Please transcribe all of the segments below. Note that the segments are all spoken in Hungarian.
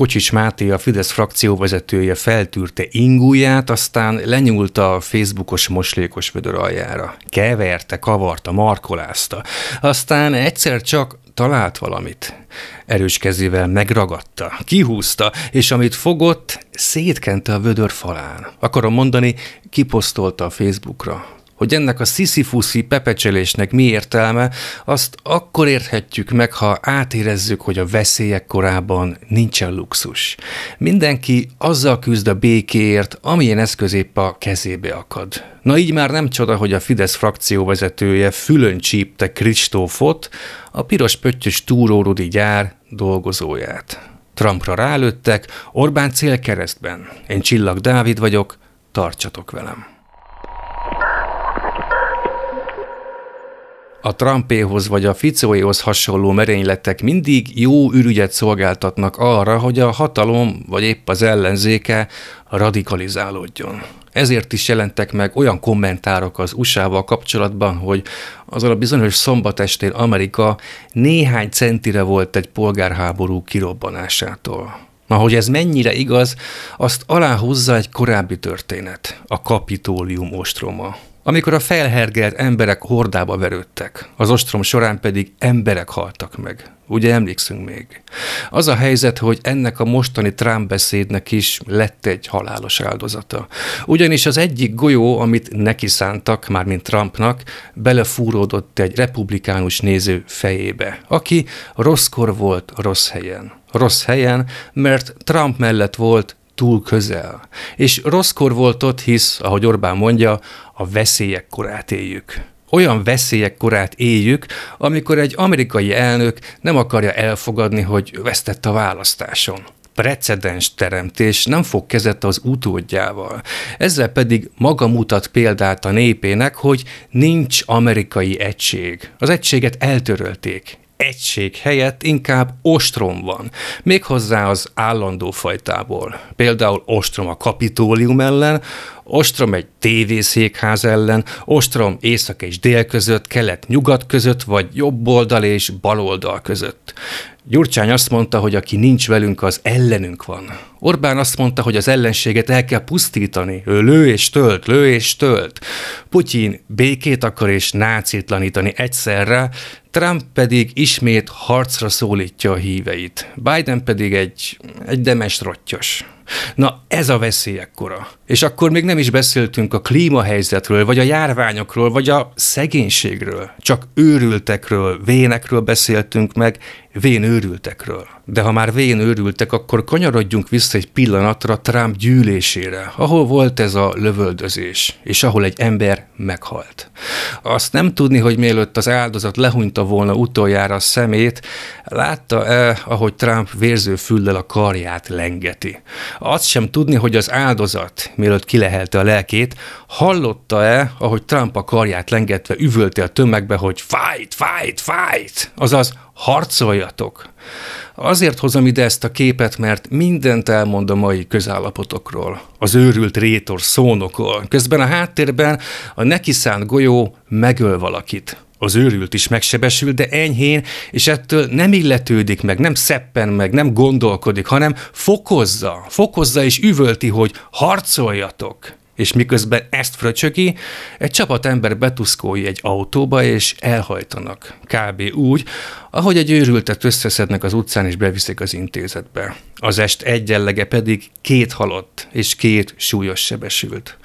Kocsics Máté, a Fidesz frakció vezetője feltűrte ingúját, aztán lenyúlt a Facebookos moslékos vödör aljára. Keverte, kavarta, markolázta. Aztán egyszer csak talált valamit. Erős kezével megragadta, kihúzta, és amit fogott, szétkente a vödör falán. Akarom mondani, kiposztolta a Facebookra. Hogy ennek a sziszifuszi pepecselésnek mi értelme, azt akkor érthetjük meg, ha átérezzük, hogy a veszélyek korában nincsen luxus. Mindenki azzal küzd a békéért, amilyen eszköz épp a kezébe akad. Na így már nem csoda, hogy a Fidesz frakció vezetője fülön csípte Kristófot, a piros pöttyös túrórudi gyár dolgozóját. Trumpra rálőttek, Orbán célkeresztben. Én Csillag Dávid vagyok, tartsatok velem. a Trumpéhoz vagy a Ficóéhoz hasonló merényletek mindig jó ürügyet szolgáltatnak arra, hogy a hatalom vagy épp az ellenzéke radikalizálódjon. Ezért is jelentek meg olyan kommentárok az USA-val kapcsolatban, hogy azon a bizonyos szombatestén Amerika néhány centire volt egy polgárháború kirobbanásától. Na, hogy ez mennyire igaz, azt aláhúzza egy korábbi történet, a kapitólium ostroma. Amikor a felhergelt emberek hordába verődtek, az ostrom során pedig emberek haltak meg. Ugye emlékszünk még? Az a helyzet, hogy ennek a mostani Trump beszédnek is lett egy halálos áldozata. Ugyanis az egyik golyó, amit neki szántak, mármint Trumpnak, belefúródott egy republikánus néző fejébe, aki rosszkor volt rossz helyen. Rossz helyen, mert Trump mellett volt túl közel. És rosszkor volt ott, hisz, ahogy Orbán mondja, a veszélyek korát éljük olyan veszélyek korát éljük, amikor egy amerikai elnök nem akarja elfogadni, hogy vesztett a választáson. Precedens teremtés nem fog kezet az utódjával. Ezzel pedig maga mutat példát a népének, hogy nincs amerikai egység. Az egységet eltörölték egység helyett inkább ostrom van, méghozzá az állandó fajtából. Például ostrom a kapitólium ellen, ostrom egy tévészékház ellen, ostrom észak és dél között, kelet-nyugat között, vagy jobb oldal és bal oldal között. Gyurcsány azt mondta, hogy aki nincs velünk, az ellenünk van. Orbán azt mondta, hogy az ellenséget el kell pusztítani. Ő lő és tölt, lő és tölt. Putyin békét akar és nácitlanítani egyszerre, Trump pedig ismét harcra szólítja a híveit. Biden pedig egy, egy demes rottyos. Na ez a veszély ekkora. És akkor még nem is beszéltünk a klímahelyzetről, vagy a járványokról, vagy a szegénységről. Csak őrültekről, vénekről beszéltünk meg, vénőrültekről. De ha már végén őrültek, akkor kanyarodjunk vissza egy pillanatra Trump gyűlésére, ahol volt ez a lövöldözés, és ahol egy ember meghalt. Azt nem tudni, hogy mielőtt az áldozat lehunyta volna utoljára a szemét, látta-e, ahogy Trump vérző füllel a karját lengeti. Azt sem tudni, hogy az áldozat, mielőtt kilehelte a lelkét, hallotta-e, ahogy Trump a karját lengetve üvölte a tömegbe, hogy fight, fight, fight, azaz harcoljatok. Azért hozom ide ezt a képet, mert mindent elmond a mai közállapotokról. Az őrült rétor szónokol, közben a háttérben a neki szánt golyó megöl valakit. Az őrült is megsebesül, de enyhén, és ettől nem illetődik meg, nem szeppen meg, nem gondolkodik, hanem fokozza, fokozza és üvölti, hogy harcoljatok és miközben ezt fröcsöki, egy csapat ember betuszkolja egy autóba, és elhajtanak. Kb. úgy, ahogy egy őrültet összeszednek az utcán és beviszik az intézetbe. Az est egyenlege pedig két halott és két súlyos sebesült.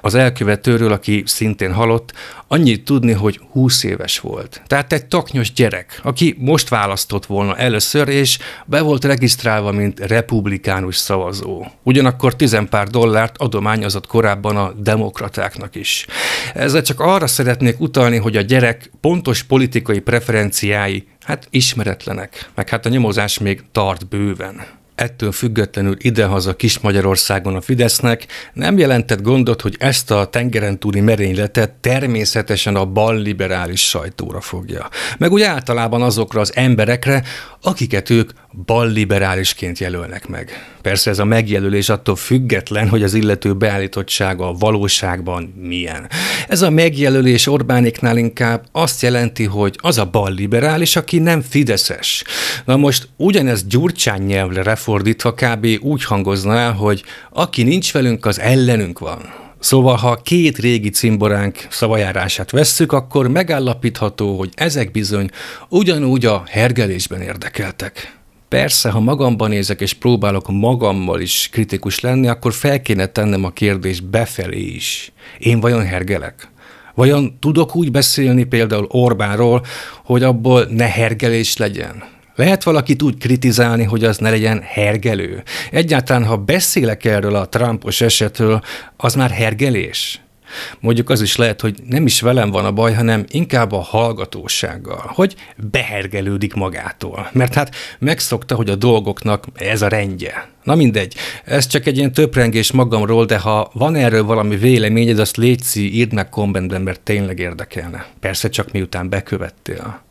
Az elkövetőről, aki szintén halott, annyit tudni, hogy 20 éves volt. Tehát egy taknyos gyerek, aki most választott volna először, és be volt regisztrálva, mint republikánus szavazó. Ugyanakkor tizenpár dollárt adományozott korábban a demokratáknak is. Ezzel csak arra szeretnék utalni, hogy a gyerek pontos politikai preferenciái hát ismeretlenek, meg hát a nyomozás még tart bőven. Ettől függetlenül idehaza Kis Magyarországon a Fidesznek nem jelentett gondot, hogy ezt a tengeren túli merényletet természetesen a balliberális sajtóra fogja. Meg úgy általában azokra az emberekre, akiket ők balliberálisként jelölnek meg. Persze ez a megjelölés attól független, hogy az illető beállítottsága a valóságban milyen. Ez a megjelölés Orbániknál inkább azt jelenti, hogy az a balliberális, aki nem fideszes. Na most ugyanez Gyurcsány nyelvre lefordítva kb. úgy hangozna el, hogy aki nincs velünk, az ellenünk van. Szóval, ha két régi cimboránk szavajárását vesszük, akkor megállapítható, hogy ezek bizony ugyanúgy a hergelésben érdekeltek. Persze, ha magamban nézek és próbálok magammal is kritikus lenni, akkor fel kéne tennem a kérdést befelé is. Én vajon hergelek? Vajon tudok úgy beszélni például Orbánról, hogy abból ne hergelés legyen? Lehet valakit úgy kritizálni, hogy az ne legyen hergelő. Egyáltalán, ha beszélek erről a Trumpos esetről, az már hergelés. Mondjuk az is lehet, hogy nem is velem van a baj, hanem inkább a hallgatósággal, hogy behergelődik magától. Mert hát megszokta, hogy a dolgoknak ez a rendje. Na mindegy, ez csak egy ilyen töprengés magamról, de ha van erről valami véleményed, azt légy szí, írd meg kommentben, mert tényleg érdekelne. Persze csak miután bekövettél.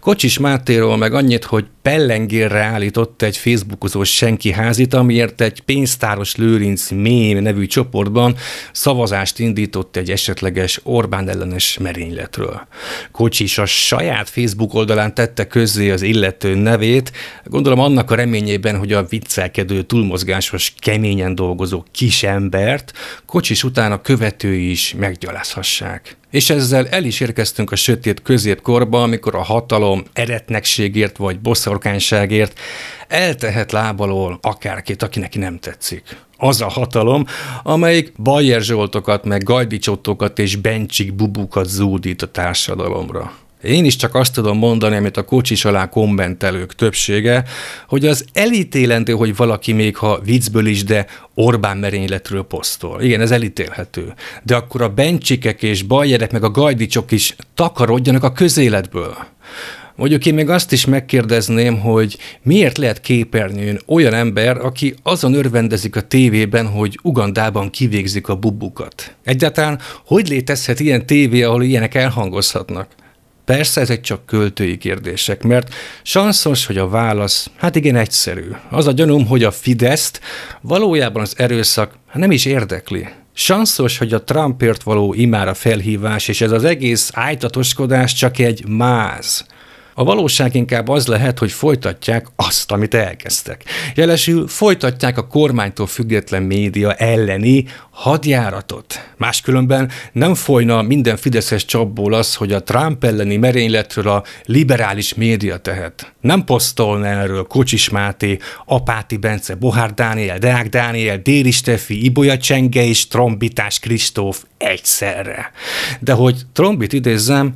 Kocsis Mátéról meg annyit, hogy pellengérre állított egy facebookozó senki házit, amiért egy pénztáros lőrinc mém nevű csoportban szavazást indított egy esetleges Orbán ellenes merényletről. Kocsis a saját Facebook oldalán tette közzé az illető nevét, gondolom annak a reményében, hogy a viccelkedő, túlmozgásos, keményen dolgozó kisembert Kocsis után a követői is meggyalázhassák. És ezzel el is érkeztünk a sötét középkorba, amikor a hatalom eretnekségért vagy bosszorkányságért eltehet lábalól akárkit, aki neki nem tetszik az a hatalom, amelyik Bajer Zsoltokat, meg Gajdicsotokat és Bencsik bubukat zúdít a társadalomra. Én is csak azt tudom mondani, amit a kocsis alá kommentelők többsége, hogy az elítélendő, hogy valaki még ha viccből is, de Orbán merényletről posztol. Igen, ez elítélhető. De akkor a bencsikek és baljerek meg a gajdicsok is takarodjanak a közéletből. Mondjuk én még azt is megkérdezném, hogy miért lehet képernyőn olyan ember, aki azon örvendezik a tévében, hogy Ugandában kivégzik a bubukat? Egyáltalán hogy létezhet ilyen tévé, ahol ilyenek elhangozhatnak? Persze ezek csak költői kérdések, mert sanszos, hogy a válasz, hát igen egyszerű. Az a gyanúm, hogy a Fideszt valójában az erőszak hát nem is érdekli. Sanszos, hogy a Trumpért való imára felhívás és ez az egész ájtatoskodás csak egy máz. A valóság inkább az lehet, hogy folytatják azt, amit elkezdtek. Jelesül folytatják a kormánytól független média elleni hadjáratot. Máskülönben nem folyna minden fideszes csapból az, hogy a Trump elleni merényletről a liberális média tehet. Nem posztolna erről Kocsis Máté, Apáti Bence, Bohár Dániel, Deák Dániel, Déri Steffi, Ibolya Csenge és Trombitás Kristóf egyszerre. De hogy Trombit idézzem,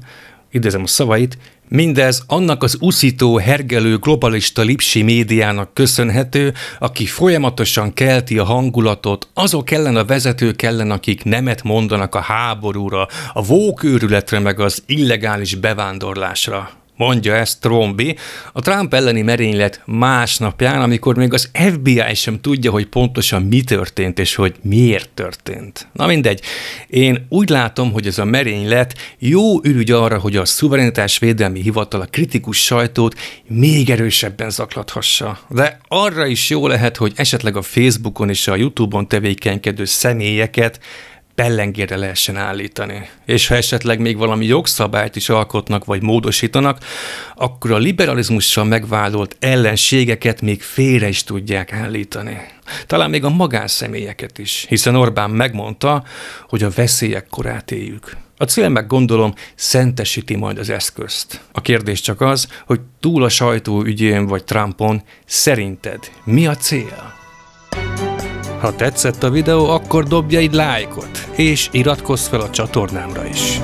idézem a szavait, Mindez annak az uszító, hergelő globalista lipsi médiának köszönhető, aki folyamatosan kelti a hangulatot azok ellen a vezetők ellen, akik nemet mondanak a háborúra, a vókőrületre meg az illegális bevándorlásra mondja ezt Trombi, a Trump elleni merénylet másnapján, amikor még az FBI sem tudja, hogy pontosan mi történt és hogy miért történt. Na mindegy, én úgy látom, hogy ez a merénylet jó ürügy arra, hogy a Szuverenitás Védelmi Hivatal a kritikus sajtót még erősebben zaklathassa. De arra is jó lehet, hogy esetleg a Facebookon és a YouTube-on tevékenykedő személyeket pellengére lehessen állítani. És ha esetleg még valami jogszabályt is alkotnak vagy módosítanak, akkor a liberalizmussal megvádolt ellenségeket még félre is tudják állítani. Talán még a magánszemélyeket is, hiszen Orbán megmondta, hogy a veszélyek korát éljük. A cél meg gondolom szentesíti majd az eszközt. A kérdés csak az, hogy túl a sajtó ügyén vagy Trumpon szerinted mi a cél? Ha tetszett a videó, akkor dobj egy lájkot, és iratkozz fel a csatornámra is.